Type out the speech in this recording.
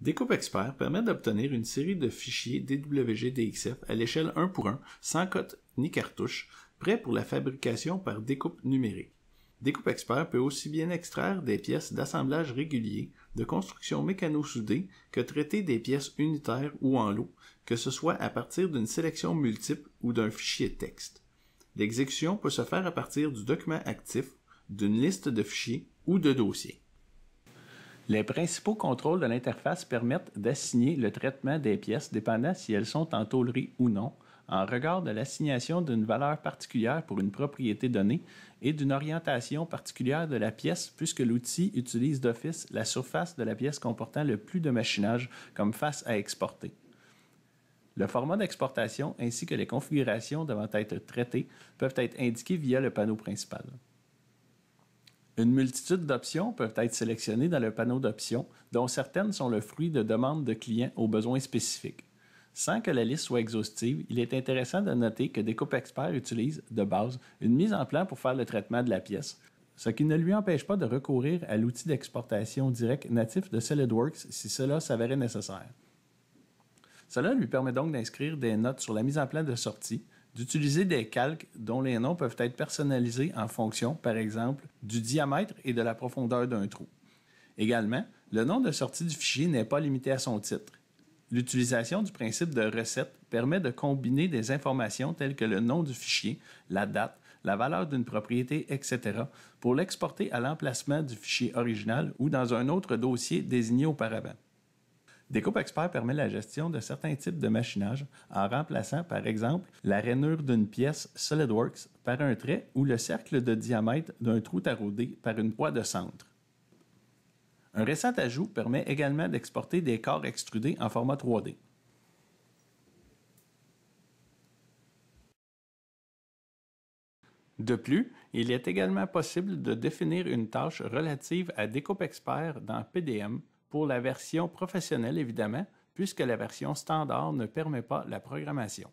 Découpe Expert permet d'obtenir une série de fichiers DWG-DXF à l'échelle 1 pour 1, sans cote ni cartouche, prêts pour la fabrication par découpe numérique. Découpe Expert peut aussi bien extraire des pièces d'assemblage régulier, de construction mécano-soudée, que traiter des pièces unitaires ou en lot, que ce soit à partir d'une sélection multiple ou d'un fichier texte. L'exécution peut se faire à partir du document actif, d'une liste de fichiers ou de dossiers. Les principaux contrôles de l'interface permettent d'assigner le traitement des pièces dépendant si elles sont en tôlerie ou non, en regard de l'assignation d'une valeur particulière pour une propriété donnée et d'une orientation particulière de la pièce puisque l'outil utilise d'office la surface de la pièce comportant le plus de machinage comme face à exporter. Le format d'exportation ainsi que les configurations devant être traitées peuvent être indiquées via le panneau principal. Une multitude d'options peuvent être sélectionnées dans le panneau d'options, dont certaines sont le fruit de demandes de clients aux besoins spécifiques. Sans que la liste soit exhaustive, il est intéressant de noter que Découpe Expert utilise, de base, une mise en plan pour faire le traitement de la pièce, ce qui ne lui empêche pas de recourir à l'outil d'exportation direct natif de SolidWorks si cela s'avérait nécessaire. Cela lui permet donc d'inscrire des notes sur la mise en plan de sortie, d'utiliser des calques dont les noms peuvent être personnalisés en fonction, par exemple, du diamètre et de la profondeur d'un trou. Également, le nom de sortie du fichier n'est pas limité à son titre. L'utilisation du principe de recette permet de combiner des informations telles que le nom du fichier, la date, la valeur d'une propriété, etc., pour l'exporter à l'emplacement du fichier original ou dans un autre dossier désigné auparavant. Découpe Expert permet la gestion de certains types de machinage en remplaçant, par exemple, la rainure d'une pièce SolidWorks par un trait ou le cercle de diamètre d'un trou taraudé par une poids de centre. Un récent ajout permet également d'exporter des corps extrudés en format 3D. De plus, il est également possible de définir une tâche relative à Découpe Expert dans PDM pour la version professionnelle, évidemment, puisque la version standard ne permet pas la programmation.